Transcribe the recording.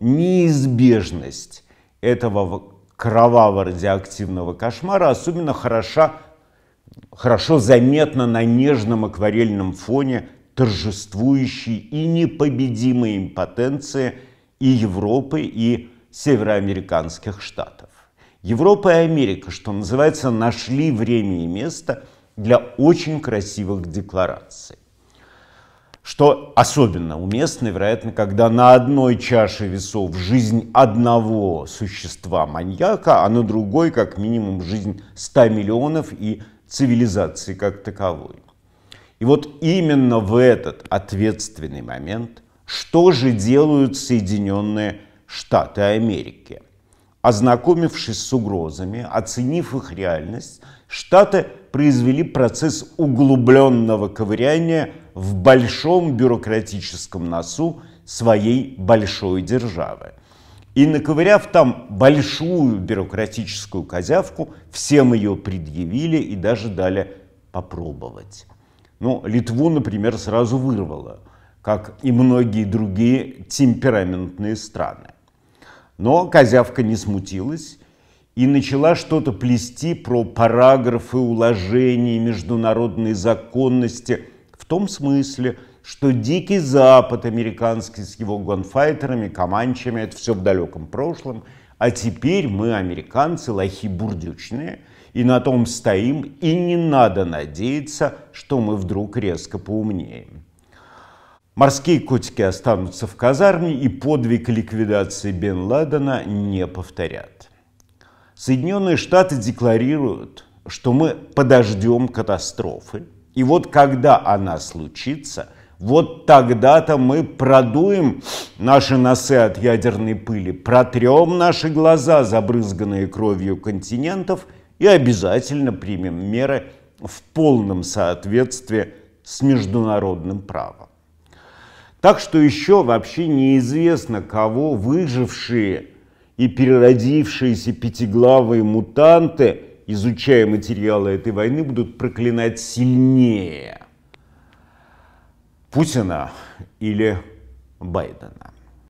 Неизбежность этого кроваво-радиоактивного кошмара особенно хороша, хорошо заметна на нежном акварельном фоне торжествующей и непобедимой импотенции и Европы, и североамериканских штатов. Европа и Америка, что называется, нашли время и место для очень красивых деклараций что особенно уместно, вероятно, когда на одной чаше весов жизнь одного существа маньяка, а на другой, как минимум, жизнь 100 миллионов и цивилизации как таковой. И вот именно в этот ответственный момент что же делают Соединенные Штаты Америки? Ознакомившись с угрозами, оценив их реальность, Штаты произвели процесс углубленного ковыряния в большом бюрократическом носу своей большой державы. И наковыряв там большую бюрократическую козявку, всем ее предъявили и даже дали попробовать. Ну, Литву, например, сразу вырвало, как и многие другие темпераментные страны. Но козявка не смутилась и начала что-то плести про параграфы, уложения, международной законности – том смысле, что Дикий Запад американский с его гонфайтерами, команчами, это все в далеком прошлом, а теперь мы, американцы, лохи бурдючные, и на том стоим, и не надо надеяться, что мы вдруг резко поумнеем. Морские котики останутся в казарме, и подвиг ликвидации Бен Ладена не повторят. Соединенные Штаты декларируют, что мы подождем катастрофы, и вот когда она случится, вот тогда-то мы продуем наши носы от ядерной пыли, протрем наши глаза, забрызганные кровью континентов, и обязательно примем меры в полном соответствии с международным правом. Так что еще вообще неизвестно, кого выжившие и переродившиеся пятиглавые мутанты – изучая материалы этой войны, будут проклинать сильнее Путина или Байдена.